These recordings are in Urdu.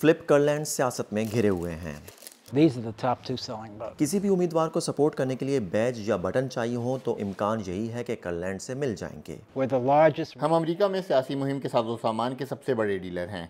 فلپ کرلینڈ سیاست میں گھرے ہوئے ہیں کسی بھی امیدوار کو سپورٹ کرنے کے لیے بیج یا بٹن چاہیے ہوں تو امکان یہی ہے کہ کرلینڈ سے مل جائیں گے ہم امریکہ میں سیاسی مہم کے ساز و سامان کے سب سے بڑے ڈیلر ہیں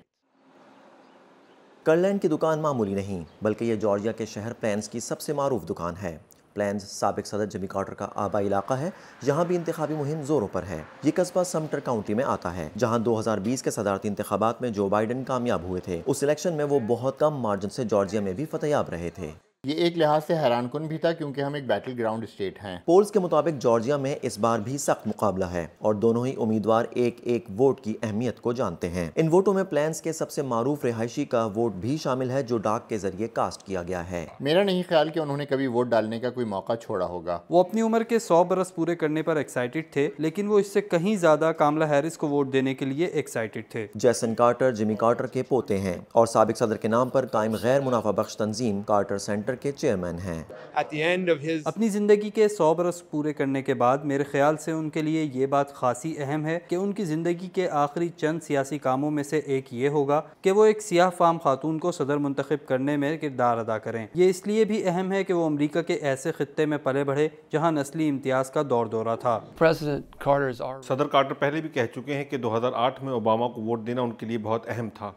کرلینڈ کی دکان معمولی نہیں بلکہ یہ جارجیا کے شہر پلینز کی سب سے معروف دکان ہے پلینز سابق صدر جمی کارٹر کا آبا علاقہ ہے یہاں بھی انتخابی مہم زوروں پر ہے یہ قصبہ سمٹر کاؤنٹی میں آتا ہے جہاں دو ہزار بیس کے صدارتی انتخابات میں جو بائیڈن کامیاب ہوئے تھے اس الیکشن میں وہ بہت کم مارجن سے جارجیا میں بھی فتحیاب رہے تھے یہ ایک لحاظ سے حیران کن بھی تھا کیونکہ ہم ایک بیٹل گراؤنڈ اسٹیٹ ہیں پولز کے مطابق جارجیا میں اس بار بھی سخت مقابلہ ہے اور دونوں ہی امیدوار ایک ایک ووٹ کی اہمیت کو جانتے ہیں ان ووٹوں میں پلانز کے سب سے معروف رہائشی کا ووٹ بھی شامل ہے جو ڈاک کے ذریعے کاسٹ کیا گیا ہے میرا نہیں خیال کہ انہوں نے کبھی ووٹ ڈالنے کا کوئی موقع چھوڑا ہوگا وہ اپنی عمر کے سو برس پورے کرنے پر ایکسائٹیڈ تھے لیکن وہ اس سے کہیں زیادہ کاملا ہیرس کو ووٹ دینے کے لیے ایکسائٹیڈ تھے جیسن کارٹر جمی کارٹر کے پوتے ہیں اور سابق صدر کے نام پر قائم غیر منافع بخش تنظیم کارٹر سینٹر کے چیئرمین اپنی زندگی کے سو برس پورے کرنے کے بعد میرے خیال سے ان کے لیے یہ بات خاصی اہم ہے کہ ان کی زندگی کے آخری چند سیاسی کاموں میں سے ایک یہ ہوگا کہ وہ ایک سیاہ فام خاتون کو صدر منتخب کرنے میں کردار ادا کریں یہ اس لیے بھی اہم ہے کہ وہ امریکہ کے ایسے خطے میں پلے بڑھے جہاں نسلی امتیاز کا دور دورہ تھا صدر کارٹر پہلے بھی کہہ چکے ہیں کہ دو ہزار آٹھ میں اوباما کو ووٹ دینا ان کے لیے بہت اہم تھا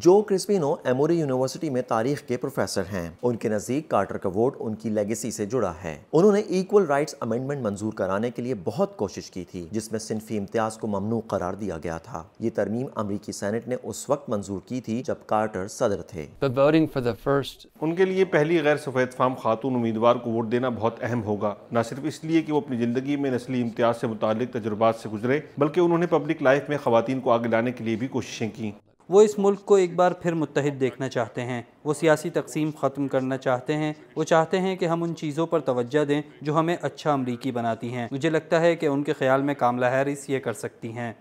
جو کرسپینو ایموری یونیورسٹی میں تاریخ کے پروفیسر ہیں ان کے نزدیک کارٹر کا ووٹ ان کی لیگیسی سے جڑا ہے انہوں نے ایکول رائٹس امینڈمنٹ منظور کرانے کے لیے بہت کوشش کی تھی جس میں صنفی امتیاز کو ممنوع قرار دیا گیا تھا یہ ترمیم امریکی سینٹ نے اس وقت منظور کی تھی جب کارٹر صدر تھے ان کے لیے پہلی غیر سفید فام خاتون امیدوار کو ووٹ دینا بہت اہم ہوگا نہ صرف اس لیے کہ وہ اپنی زندگی میں نسلی امتیاز سے متعلق تجربات سے گزرے بلکہ انہوں نے پبلک لائف میں خواتین کو آگے لانے کے لیے بھی کوششیں کی کی وہ اس ملک کو ایک بار پھر متحد دیکھنا چاہتے ہیں وہ سیاسی تقسیم ختم کرنا چاہتے ہیں وہ چاہتے ہیں کہ ہم ان چیزوں پر توجہ دیں جو ہمیں اچھا امریکی بناتی ہیں مجھے لگتا ہے کہ ان کے خیال میں کاملا ہیرس یہ کر سکتی ہیں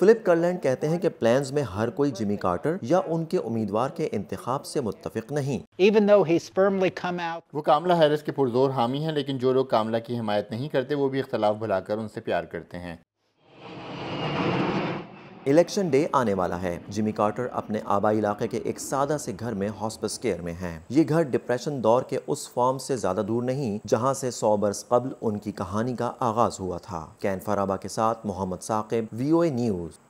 فلپ کرلینڈ کہتے ہیں کہ پلانز میں ہر کوئی جمی کارٹر یا ان کے امیدوار کے انتخاب سے متفق نہیں وہ ہیرس کے پرزور حامی ہیں لیکن جو لوگ کاملا کی حمایت نہیں کرتے وہ بھی اختلاف بھلا کر ان سے پیار کرتے ہیں الیکشن ڈے آنے والا ہے جیمی کارٹر اپنے آبائی علاقے کے ایک سادہ سے گھر میں ہاسپس کیئر میں ہیں یہ گھر ڈپریشن دور کے اس فارم سے زیادہ دور نہیں جہاں سے سو برس قبل ان کی کہانی کا آغاز ہوا تھا کین فرابا کے ساتھ محمد ثاقب وی او اے نیوز